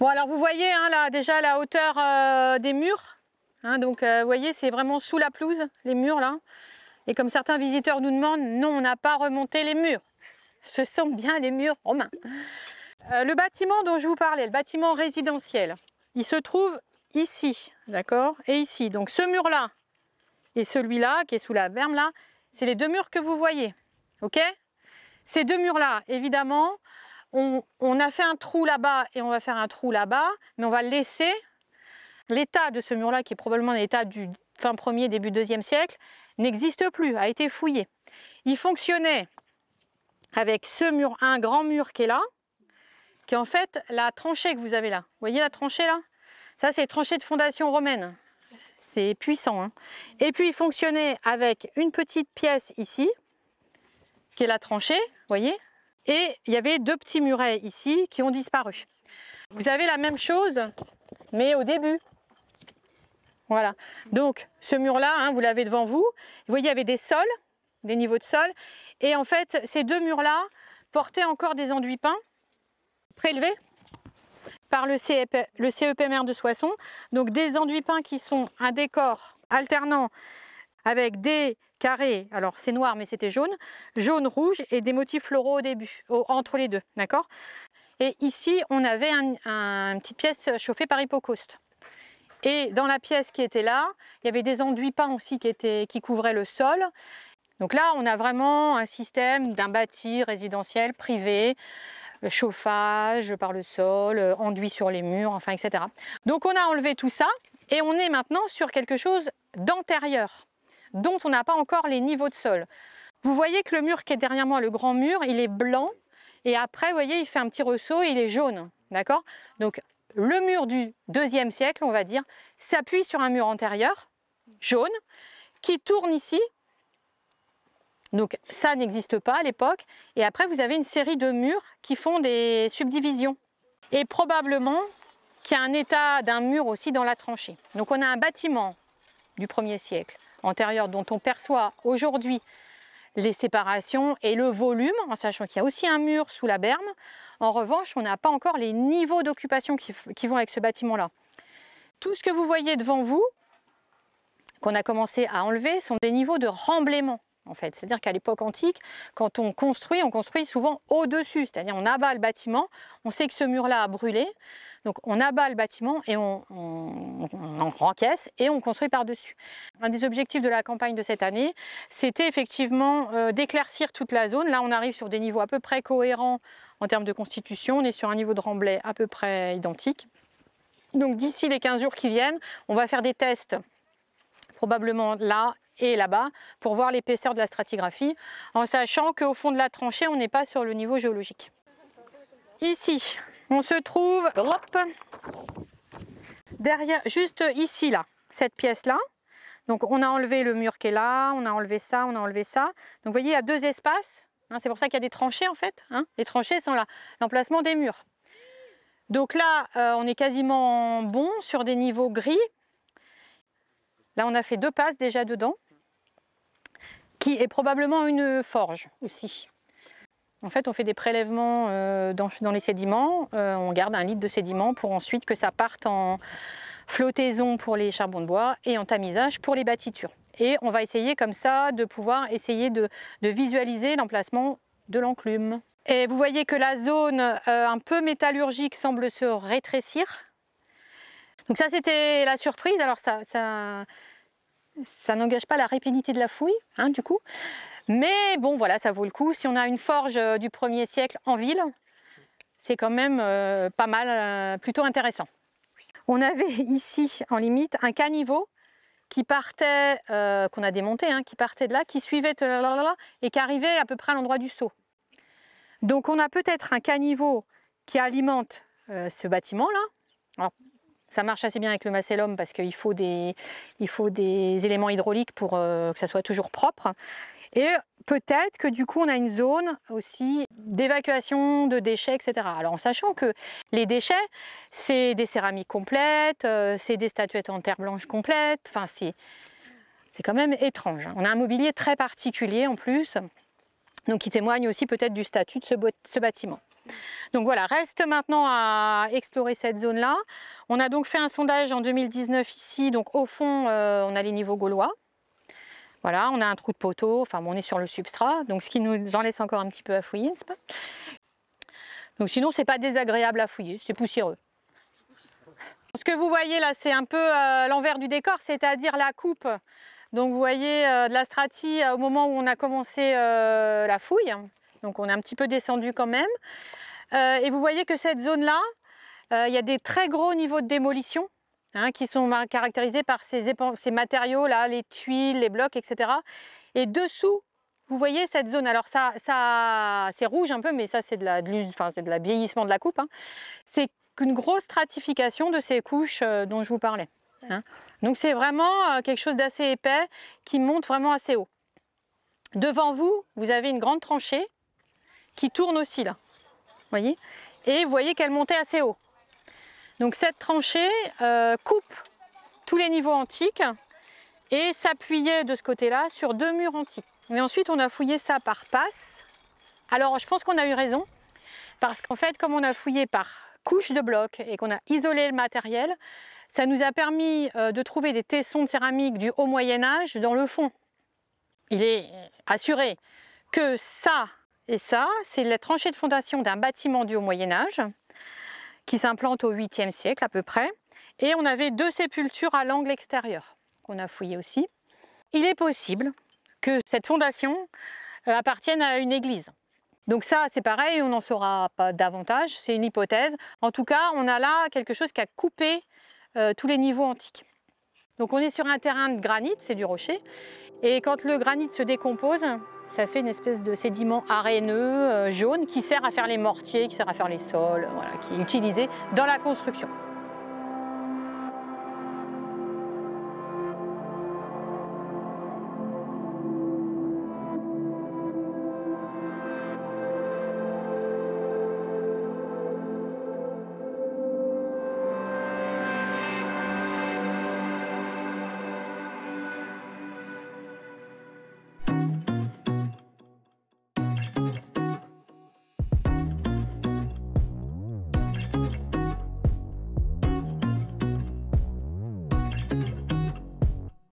Bon, alors vous voyez hein, là déjà la hauteur euh, des murs. Hein, donc, euh, vous voyez, c'est vraiment sous la pelouse, les murs là. Et comme certains visiteurs nous demandent, non, on n'a pas remonté les murs. Ce sont bien les murs romains. Euh, le bâtiment dont je vous parlais, le bâtiment résidentiel, il se trouve ici, d'accord Et ici. Donc ce mur-là et celui-là, qui est sous la verme là, c'est les deux murs que vous voyez, ok Ces deux murs-là, évidemment, on, a fait un trou là-bas et on va faire un trou là-bas, mais on va laisser l'état de ce mur-là, qui est probablement l'état du fin 1er, début 2e siècle, n'existe plus, a été fouillé. Il fonctionnait avec ce mur, un grand mur qui est là, qui est en fait la tranchée que vous avez là. Vous voyez la tranchée là Ça, c'est les tranchées de fondation romaine. C'est puissant. Hein. Et puis, il fonctionnait avec une petite pièce ici, qui est la tranchée, vous voyez et il y avait deux petits murets ici qui ont disparu. Vous avez la même chose, mais au début. Voilà. Donc, ce mur-là, hein, vous l'avez devant vous. Vous voyez, il y avait des sols, des niveaux de sol. Et en fait, ces deux murs-là portaient encore des enduits peints prélevés par le, CEP, le CEPMR de Soissons. Donc, des enduits peints qui sont un décor alternant avec des carré, alors c'est noir mais c'était jaune, jaune, rouge et des motifs floraux au début, entre les deux, d'accord Et ici, on avait un, une petite pièce chauffée par hypocauste. Et dans la pièce qui était là, il y avait des enduits peints aussi qui, étaient, qui couvraient le sol. Donc là, on a vraiment un système d'un bâti résidentiel privé, euh, chauffage par le sol, euh, enduit sur les murs, enfin, etc. Donc on a enlevé tout ça et on est maintenant sur quelque chose d'antérieur dont on n'a pas encore les niveaux de sol. Vous voyez que le mur qui est derrière moi, le grand mur, il est blanc et après, vous voyez, il fait un petit ressaut et il est jaune. D'accord Donc, le mur du deuxième siècle, on va dire, s'appuie sur un mur antérieur, jaune, qui tourne ici. Donc, ça n'existe pas à l'époque. Et après, vous avez une série de murs qui font des subdivisions. Et probablement qu'il y a un état d'un mur aussi dans la tranchée. Donc, on a un bâtiment du premier siècle, antérieure dont on perçoit aujourd'hui les séparations et le volume, en sachant qu'il y a aussi un mur sous la berme. En revanche, on n'a pas encore les niveaux d'occupation qui, qui, vont avec ce bâtiment-là. Tout ce que vous voyez devant vous, qu'on a commencé à enlever, sont des niveaux de remblaiement. C'est-à-dire qu'à l'époque antique, quand on construit, on construit souvent au-dessus, c'est-à-dire on abat le bâtiment, on sait que ce mur-là a brûlé, donc on abat le bâtiment et on, en et on construit par-dessus. Un des objectifs de la campagne de cette année, c'était effectivement euh, d'éclaircir toute la zone. Là, on arrive sur des niveaux à peu près cohérents en termes de constitution, on est sur un niveau de remblai à peu près identique. Donc d'ici les 15 jours qui viennent, on va faire des tests probablement là et là-bas pour voir l'épaisseur de la stratigraphie, en sachant qu'au fond de la tranchée, on n'est pas sur le niveau géologique. Ici, on se trouve derrière, juste ici, là, cette pièce-là. Donc on a enlevé le mur qui est là, on a enlevé ça, on a enlevé ça. Donc vous voyez, il y a deux espaces. Hein, c'est pour ça qu'il y a des tranchées en fait. Hein. Les tranchées sont là, l'emplacement des murs. Donc là, euh, on est quasiment bon sur des niveaux gris. Là, on a fait deux passes déjà dedans qui est probablement une forge aussi. En fait, on fait des prélèvements euh, dans, les sédiments, euh, on garde un litre de sédiments pour ensuite que ça parte en flottaison pour les charbons de bois et en tamisage pour les bâtitures. Et on va essayer comme ça de pouvoir essayer de, visualiser l'emplacement de l'enclume. Et vous voyez que la zone euh, un peu métallurgique semble se rétrécir. Donc ça, c'était la surprise. Alors ça ça n'engage pas la rapidité de la fouille, hein, du coup. Mais bon, voilà, ça vaut le coup. Si on a une forge euh, du 1er siècle en ville, c'est quand même euh, pas mal, euh, plutôt intéressant. On avait ici, en limite, un caniveau qui partait, qu'on a démonté, hein, qui partait de là, qui suivait et qui arrivait à peu près à l'endroit du seau. Donc on a peut-être un caniveau qui alimente ce bâtiment-là. Ça marche assez bien avec le macellum parce qu'il faut des, éléments hydrauliques pour euh, que ça soit toujours propre. Et peut-être que du coup, on a une zone aussi d'évacuation de déchets, etc. Alors en sachant que les déchets, c'est des céramiques complètes, euh, c'est des statuettes en terre blanche complètes, enfin c'est quand même étrange. Hein. On a un mobilier très particulier en plus, donc qui témoigne aussi peut-être du statut de ce bâtiment. Donc voilà, reste maintenant à explorer cette zone-là. On a donc fait un sondage en 2019 ici, donc au fond, euh, on a les niveaux gaulois. Voilà, on a un trou de poteau, enfin on est sur le substrat, donc ce qui nous en laisse encore un petit peu à fouiller, n'est-ce pas Donc sinon, c'est pas désagréable à fouiller, c'est poussiéreux. Ce que vous voyez là, c'est un peu euh, l'envers du décor, c'est-à-dire la coupe. Donc vous voyez euh, de la stratie au moment où on a commencé la fouille. Donc on est un petit peu descendu quand même. Euh, et vous voyez que cette zone-là, euh, il y a des très gros niveaux de démolition hein, qui sont caractérisés par ces, matériaux-là, les tuiles, les blocs, etc. Et dessous, vous voyez cette zone, alors ça, ça c'est rouge un peu, mais ça c'est de la, de c'est de la vieillissement de la coupe. Hein. C'est une grosse stratification de ces couches euh, dont je vous parlais. Hein. Donc c'est vraiment quelque chose d'assez épais qui monte vraiment assez haut. Devant vous, vous avez une grande tranchée qui tourne aussi là. voyez Et vous voyez qu'elle montait assez haut. Donc cette tranchée euh, coupe tous les niveaux antiques et s'appuyait de ce côté-là sur deux murs antiques. Et ensuite, on a fouillé ça par passe. Alors, je pense qu'on a eu raison, parce qu'en fait, comme on a fouillé par couche de blocs et qu'on a isolé le matériel, ça nous a permis euh, de trouver des tessons de céramique du haut Moyen Âge dans le fond. Il est euh, assuré que ça, et ça, c'est la tranchée de fondation d'un bâtiment du Haut Moyen Âge, qui s'implante au 8e siècle à peu près. Et on avait deux sépultures à l'angle extérieur, qu'on a fouillé aussi. Il est possible que cette fondation euh, appartienne à une église. Donc ça, c'est pareil, on n'en saura pas davantage, c'est une hypothèse. En tout cas, on a là quelque chose qui a coupé euh, tous les niveaux antiques. Donc on est sur un terrain de granit, c'est du rocher. Et quand le granit se décompose, ça fait une espèce de sédiment aréneux, euh, jaune, qui sert à faire les mortiers, qui sert à faire les sols, euh, voilà, qui est utilisé dans la construction.